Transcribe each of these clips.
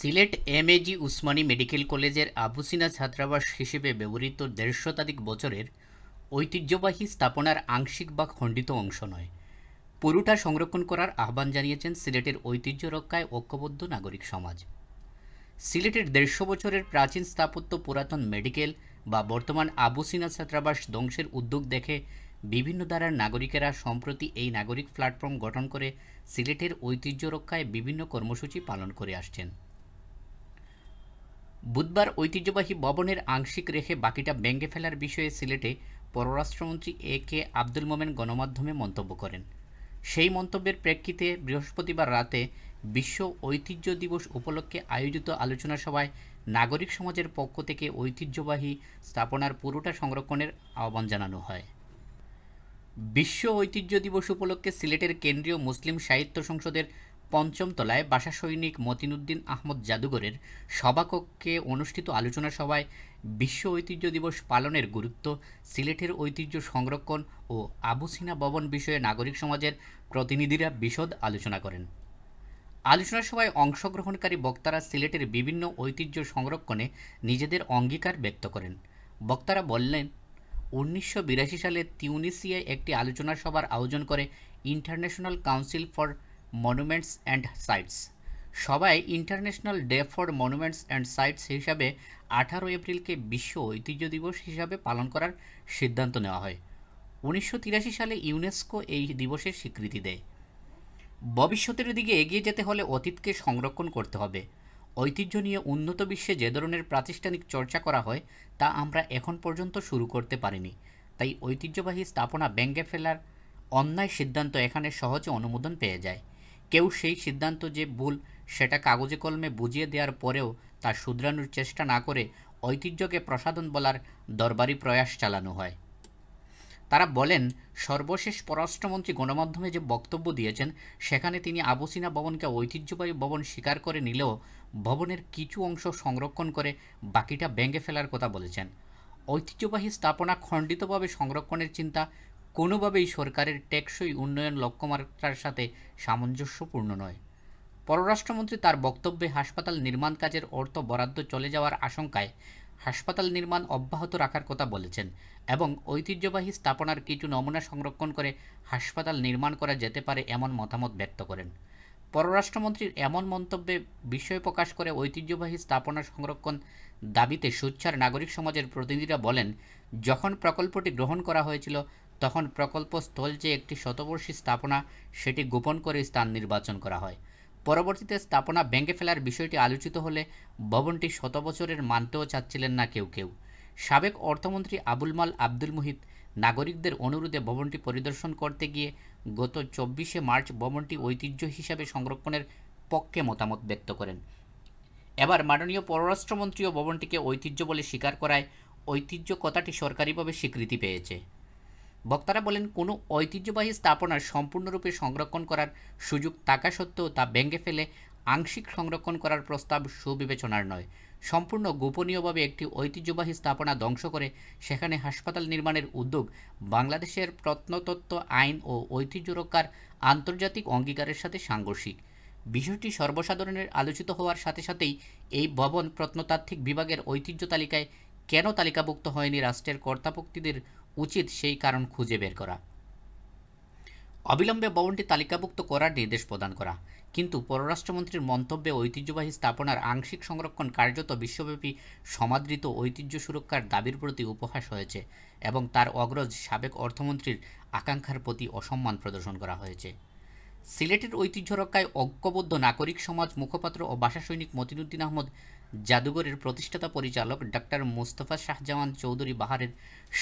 Sylhet MAG Usmani medical কলেজের আবুসিনা ছাত্রাবাস হিসেবে ব্যবহৃত দেড় শতাধিক বছরের ঐতিহ্যবাহী স্থাপনার আংশিক বা খণ্ডিত অংশ নয় পুরোটা সংরক্ষণ করার আহ্বান জানিয়েছেন সিলেটের ঐতিহ্য রক্ষায় ঐক্যবদ্ধ নাগরিক সমাজ সিলেটের দেড়শো বছরের প্রাচীন স্থাপত্য পুরাতন মেডিকেল বা বর্তমান আবুসিনা ছাত্রাবাস ধ্বংসের উদ্যোগ দেখে বিভিন্ন ধারার নাগরিকেরা সম্প্রতি এই নাগরিক প্ল্যাটফর্ম গঠন করে সিলেটের ঐতিহ্য রক্ষায় বিভিন্ন কর্মসূচি পালন করে আসছেন বুধবার ঐতিহ্যবাহী ভবনের আংশিক রেখে বাকিটা ব্যঙ্গে ফেলার বিষয়ে সিলেটে পররাষ্ট্রমন্ত্রী এ কে আব্দুল মোমেন গণমাধ্যমে মন্তব্য করেন সেই মন্তব্যের প্রেক্ষিতে বৃহস্পতিবার রাতে বিশ্ব ঐতিহ্য দিবস উপলক্ষে আয়োজিত আলোচনা সভায় নাগরিক সমাজের পক্ষ থেকে ঐতিহ্যবাহী স্থাপনার পুরোটা সংরক্ষণের আহ্বান জানানো হয় বিশ্ব ঐতিহ্য দিবস উপলক্ষে সিলেটের কেন্দ্রীয় মুসলিম সাহিত্য সংসদের পঞ্চম তলায় বাসা সৈনিক মতিনুদ্দিন আহমদ জাদুঘরের সভাকক্ষে অনুষ্ঠিত আলোচনা সভায় বিশ্ব ঐতিহ্য দিবস পালনের গুরুত্ব সিলেটের ঐতিহ্য সংরক্ষণ ও আবুসিনা ভবন বিষয়ে নাগরিক সমাজের প্রতিনিধিরা বিশদ আলোচনা করেন আলোচনা সভায় অংশগ্রহণকারী বক্তারা সিলেটের বিভিন্ন ঐতিহ্য সংরক্ষণে নিজেদের অঙ্গীকার ব্যক্ত করেন বক্তারা বললেন উনিশশো সালে তিউনিসিয়ায় একটি আলোচনা সভার আয়োজন করে international council for monuments and sites সবাই international day for monuments and sites হিসাবে আঠারো এপ্রিলকে বিশ্ব ঐতিহ্য দিবস হিসাবে পালন করার সিদ্ধান্ত নেওয়া হয় উনিশশো সালে ইউনেস্কো এই দিবসের স্বীকৃতি দেয় ভবিষ্যতের দিকে এগিয়ে যেতে হলে অতীতকে সংরক্ষণ করতে হবে ঐতিহ্য নিয়ে উন্নত বিশ্বে যে ধরনের প্রাতিষ্ঠানিক চর্চা করা হয় তা আমরা এখন পর্যন্ত শুরু করতে পারিনি তাই ঐতিহ্যবাহী স্থাপনা ব্যঙ্গে ফেলার অন্যায় সিদ্ধান্ত এখানে সহজে অনুমোদন পেয়ে যায় কেউ সেই সিদ্ধান্ত যে ভুল সেটা কাগজে কলমে বুঝিয়ে দেওয়ার পরেও তা শুধরানোর চেষ্টা না করে ঐতিহ্যকে প্রসাধন বলার দরবারি প্রয়াস চালানো হয় তারা বলেন সর্বশেষ পররাষ্ট্রমন্ত্রী গণমাধ্যমে যে বক্তব্য দিয়েছেন সেখানে তিনি আবুসিনা ভবনকে ঐতিহ্যবাহী ভবন স্বীকার করে নিলেও ভবনের কিছু অংশ সংরক্ষণ করে বাকিটা ভেঙে ফেলার কথা বলেছেন ঐতিহ্যবাহী স্থাপনা খণ্ডিতভাবে সংরক্ষণের চিন্তা কোনোভাবেই সরকারের টেকসই উন্নয়ন লক্ষ্যমাত্রার সাথে সামঞ্জস্যপূর্ণ নয় পররাষ্ট্রমন্ত্রী তার বক্তব্যে হাসপাতাল নির্মাণ কাজের অর্থ বরাদ্দ চলে যাওয়ার আশঙ্কায় হাসপাতাল নির্মাণ অব্যাহত রাখার কথা বলেছেন এবং ঐতিহ্যবাহী স্থাপনার কিছু নমুনা সংরক্ষণ করে হাসপাতাল নির্মাণ করা যেতে পারে এমন মতামত ব্যক্ত করেন পররাষ্ট্রমন্ত্রীর এমন মন্তব্যে বিষয় প্রকাশ করে ঐতিহ্যবাহী স্থাপনা সংরক্ষণ দাবিতে সুচ্ছার নাগরিক সমাজের প্রতিনিধিরা বলেন যখন প্রকল্পটি গ্রহণ করা হয়েছিল তখন প্রকল্প স্থল যে একটি শতবর্ষী স্থাপনা সেটি গোপন করে স্থান নির্বাচন করা হয় পরবর্তীতে স্থাপনা ভেঙে ফেলার বিষয়টি আলোচিত হলে ভবনটি শত বছরের মানতেও চাচ্ছিলেন না কেউ কেউ সাবেক অর্থমন্ত্রী আবুল মাল আব্দুল মুহিত নাগরিকদের অনুরোধে ভবনটি পরিদর্শন করতে গিয়ে গত চব্বিশে মার্চ ভবনটি ঐতিহ্য হিসাবে সংরক্ষণের পক্ষে মতামত ব্যক্ত করেন এবার মাননীয় পররাষ্ট্রমন্ত্রীও ভবনটিকে ঐতিহ্য বলে স্বীকার করায় ঐতিহ্য কথাটি সরকারিভাবে স্বীকৃতি পেয়েছে বক্তারা বলেন কোনো ঐতিহ্যবাহী স্থাপনার সম্পূর্ণরূপে সংরক্ষণ করার সুযোগ থাকা সত্ত্বেও তা ভেঙে ফেলে আংশিক সংরক্ষণ করার প্রস্তাব সুবিবেচনার নয় সম্পূর্ণ গোপনীয়ভাবে একটি ঐতিহ্যবাহী স্থাপনা ধ্বংস করে সেখানে হাসপাতাল নির্মাণের উদ্যোগ বাংলাদেশের প্রত্নতত্ত্ব আইন ও ঐতিহ্য রক্ষার আন্তর্জাতিক অঙ্গীকারের সাথে সাংঘর্ষিক বিষয়টি সর্বসাধারণের আলোচিত হওয়ার সাথে সাথেই এই ভবন প্রত্নতাত্ত্বিক বিভাগের ঐতিহ্য তালিকায় কেন তালিকাভুক্ত হয়নি রাষ্ট্রের কর্তাপক্তিদের উচিত সেই কারণ খুঁজে বের করা অবিলম্বে ভবনটি তালিকাভুক্ত করার নির্দেশ প্রদান করা কিন্তু পররাষ্ট্রমন্ত্রীর মন্তব্যে ঐতিহ্যবাহী স্থাপনার আংশিক সংরক্ষণ কার্যত বিশ্বব্যাপী সমাদৃত ঐতিহ্য সুরক্ষার দাবির প্রতি উপহাস হয়েছে এবং তার অগ্রজ সাবেক অর্থমন্ত্রীর আকাঙ্ক্ষার প্রতি অসম্মান প্রদর্শন করা হয়েছে সিলেটের ঐতিহ্য রক্ষায় ঐক্যবদ্ধ নাগরিক সমাজ মুখপাত্র ও ভাষা সৈনিক মতিনুদ্দিন আহমদ জাদুঘরের প্রতিষ্ঠাতা পরিচালক ডাক্তার মোস্তফা শাহজাহান চৌধুরী বাহারের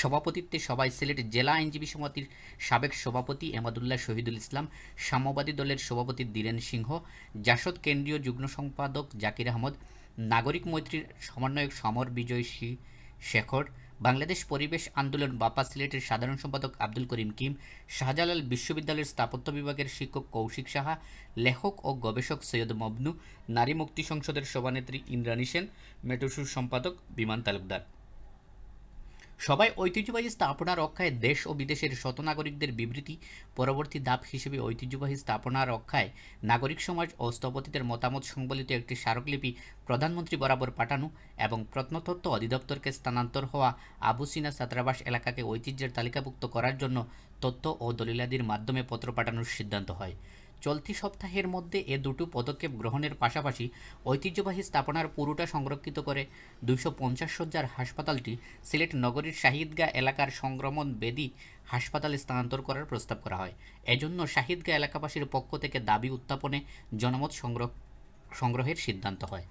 সভাপতিত্বে সভায় সিলেট জেলা আইনজীবী সমিতির সাবেক সভাপতি এমাদুল্লাহ শহীদুল ইসলাম সাম্যবাদী দলের সভাপতি দীরেন সিংহ জাসদ কেন্দ্রীয় যুগ্ম সম্পাদক জাকির আহমদ নাগরিক মৈত্রীর সমন্বয়ক সমর বিজয় শেখর বাংলাদেশ পরিবেশ আন্দোলন বাপা সিলেটের সাধারণ সম্পাদক আব্দুল করিম কিম শাহজালাল বিশ্ববিদ্যালয়ের স্থাপত্য বিভাগের শিক্ষক কৌশিক সাহা লেখক ও গবেষক সৈয়দ মবনু নারী মুক্তি সংসদের সভানেত্রী ইন্দ্রাণী সেন মেটোসুর সম্পাদক বিমান তালুকদার সবাই ঐতিহ্যবাহী স্থাপনা রক্ষায় দেশ ও বিদেশের শত নাগরিকদের বিবৃতি পরবর্তী দাপ হিসেবে ঐতিহ্যবাহী স্থাপনা রক্ষায় নাগরিক সমাজ ও স্থপতিদের মতামত সংবলিত একটি স্মারকলিপি প্রধানমন্ত্রী বরাবর পাঠানো এবং প্রত্নতত্ত্ব অধিদপ্তরকে স্থানান্তর হওয়া আবু সিনা ছাত্রাবাস এলাকাকে ঐতিহ্যের তালিকাভুক্ত করার জন্য তথ্য ও দলিলাদির মাধ্যমে পত্র পাঠানোর সিদ্ধান্ত হয় চলতি সপ্তাহের মধ্যে এ দুটো পদক্ষেপ গ্রহণের পাশাপাশি ঐতিহ্যবাহী স্থাপনার পুরোটা সংরক্ষিত করে দুইশো পঞ্চাশ সজ্জার হাসপাতালটি সিলেট নগরীর শাহিদগা এলাকার সংক্রমণ বেদি হাসপাতালে স্থানান্তর করার প্রস্তাব করা হয় এজন্য শাহিদগা এলাকাবাসীর পক্ষ থেকে দাবি উত্থাপনে জনমত সংগ্রহ সংগ্রহের সিদ্ধান্ত হয়